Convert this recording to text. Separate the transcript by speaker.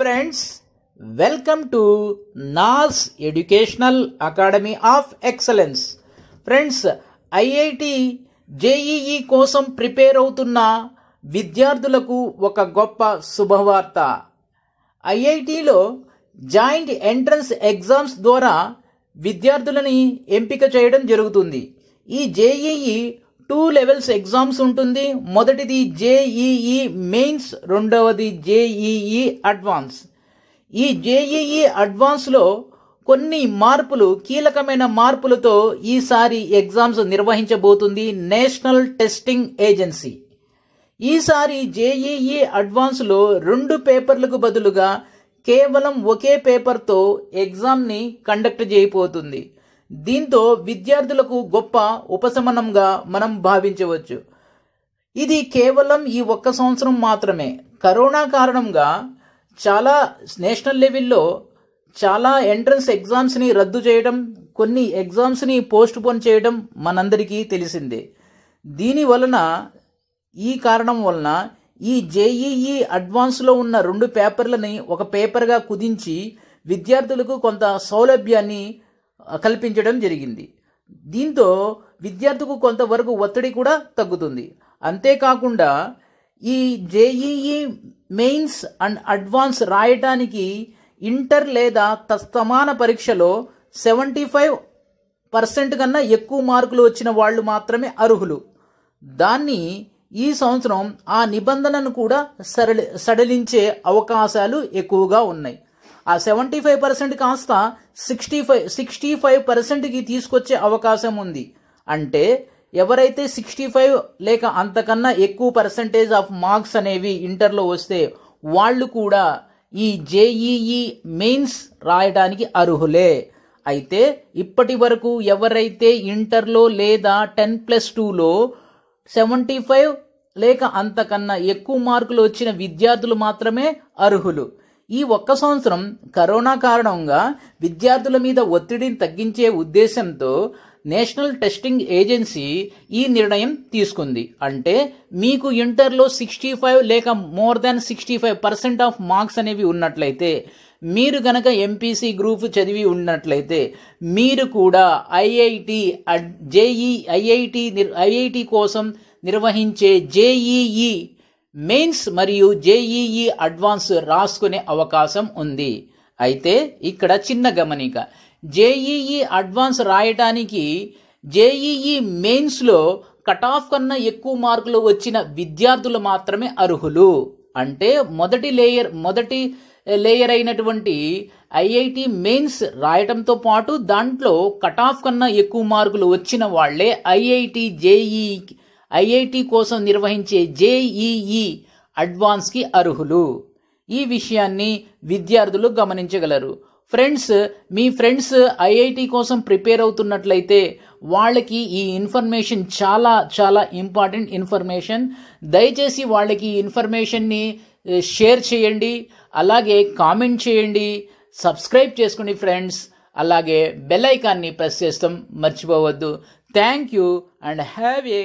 Speaker 1: friends welcome to నాస్ educational academy of excellence friends IIT JEE కోసం prepare అవుతున్న విద్యార్థులకు ఒక గొప్ప శుభవార్త ఐఐటిలో జాయింట్ ఎంట్రన్స్ ఎగ్జామ్స్ ద్వారా విద్యార్థులని ఎంపిక చేయడం జరుగుతుంది ఈ జేఈఈ టూ లెవెల్స్ ఎగ్జామ్స్ ఉంటుంది మొదటిది జేఈఈ మెయిన్స్ రెండవది జేఈఈ అడ్వాన్స్ ఈ జేఈఈ అడ్వాన్స్లో కొన్ని మార్పులు కీలకమైన మార్పులతో ఈసారి ఎగ్జామ్స్ నిర్వహించబోతుంది నేషనల్ టెస్టింగ్ ఏజెన్సీ ఈసారి జేఈఈ అడ్వాన్స్లో రెండు పేపర్లకు బదులుగా కేవలం ఒకే పేపర్తో ఎగ్జామ్ని కండక్ట్ చేయబోతుంది దీంతో విద్యార్థులకు గొప్ప ఉపశమనంగా మనం భావించవచ్చు ఇది కేవలం ఈ ఒక్క సంవత్సరం మాత్రమే కరోనా కారణంగా చాలా నేషనల్ లెవెల్లో చాలా ఎంట్రన్స్ ఎగ్జామ్స్ని రద్దు చేయడం కొన్ని ఎగ్జామ్స్ని పోస్ట్ పోన్ చేయడం మనందరికీ తెలిసిందే దీని వలన ఈ కారణం వలన ఈ జేఈఈ అడ్వాన్స్లో ఉన్న రెండు పేపర్లని ఒక పేపర్గా కుదించి విద్యార్థులకు కొంత సౌలభ్యాన్ని కల్పించడం జరిగింది దీంతో విద్యార్థులకు కొంతవరకు ఒత్తిడి కూడా తగ్గుతుంది అంతేకాకుండా ఈ జేఈఈ మెయిన్స్ అండ్ అడ్వాన్స్ రాయటానికి ఇంటర్ లేదా తస్తమాన పరీక్షలో సెవెంటీ ఫైవ్ పర్సెంట్ కన్నా ఎక్కువ మార్కులు వచ్చిన వాళ్ళు మాత్రమే అర్హులు దాన్ని ఈ సంవత్సరం ఆ నిబంధనను కూడా సరళి సడలించే అవకాశాలు ఎక్కువగా ఉన్నాయి ఆ సెవెంటీ ఫైవ్ పర్సెంట్ కాస్త సిక్స్టీ ఫైవ్ సిక్స్టీ ఫైవ్ పర్సెంట్కి తీసుకొచ్చే అవకాశం ఉంది అంటే ఎవరైతే సిక్స్టీ ఫైవ్ లేక అంతకన్నా ఎక్కువ పర్సంటేజ్ ఆఫ్ మార్క్స్ అనేవి ఇంటర్లో వస్తే వాళ్ళు కూడా ఈ జేఈఈ మెయిన్స్ రాయడానికి అర్హులే అయితే ఇప్పటి వరకు ఎవరైతే ఇంటర్లో లేదా టెన్ ప్లస్ టూలో సెవెంటీ ఫైవ్ లేక అంతకన్నా ఎక్కువ మార్కులు వచ్చిన విద్యార్థులు మాత్రమే అర్హులు ఈ ఒక్క సంవత్సరం కరోనా కారణంగా విద్యార్థుల మీద ఒత్తిడిని తగ్గించే ఉద్దేశంతో నేషనల్ టెస్టింగ్ ఏజెన్సీ ఈ నిర్ణయం తీసుకుంది అంటే మీకు ఇంటర్లో సిక్స్టీ ఫైవ్ లేక more than sixty five percent of marks అనేవి ఉన్నట్లయితే మీరు కనుక ఎంపీసీ గ్రూప్ చదివి ఉన్నట్లయితే మీరు కూడా ఐఐటి జేఈ ఐఐటి ఐఐటి కోసం నిర్వహించే జేఈఈ మెయిన్స్ మరియు జేఈఈ అడ్వాన్స్ రాసుకునే అవకాశం ఉంది అయితే ఇక్కడ చిన్న గమనిక జేఈఈ అడ్వాన్స్ రాయటానికి జేఈఈ మెయిన్స్లో కట్ ఆఫ్ కన్నా ఎక్కువ మార్కులు వచ్చిన విద్యార్థులు మాత్రమే అర్హులు అంటే మొదటి లేయర్ మొదటి లేయర్ అయినటువంటి ఐఐటి మెయిన్స్ రాయటంతో పాటు దాంట్లో కట్ ఆఫ్ కన్నా ఎక్కువ మార్కులు వచ్చిన వాళ్లే ఐఐటి జేఈ ఐఐటి కోసం నిర్వహించే జేఈఈ అడ్వాన్స్కి అర్హులు ఈ విషయాన్ని విద్యార్థులు గమనించగలరు ఫ్రెండ్స్ మీ ఫ్రెండ్స్ ఐఐటి కోసం ప్రిపేర్ అవుతున్నట్లయితే వాళ్ళకి ఈ ఇన్ఫర్మేషన్ చాలా చాలా ఇంపార్టెంట్ ఇన్ఫర్మేషన్ దయచేసి వాళ్ళకి ఈ ఇన్ఫర్మేషన్ని షేర్ చేయండి అలాగే కామెంట్ చేయండి సబ్స్క్రైబ్ చేసుకోండి ఫ్రెండ్స్ అలాగే బెల్ ఐకాన్ని ప్రెస్ చేస్తాం మర్చిపోవద్దు thank you and have A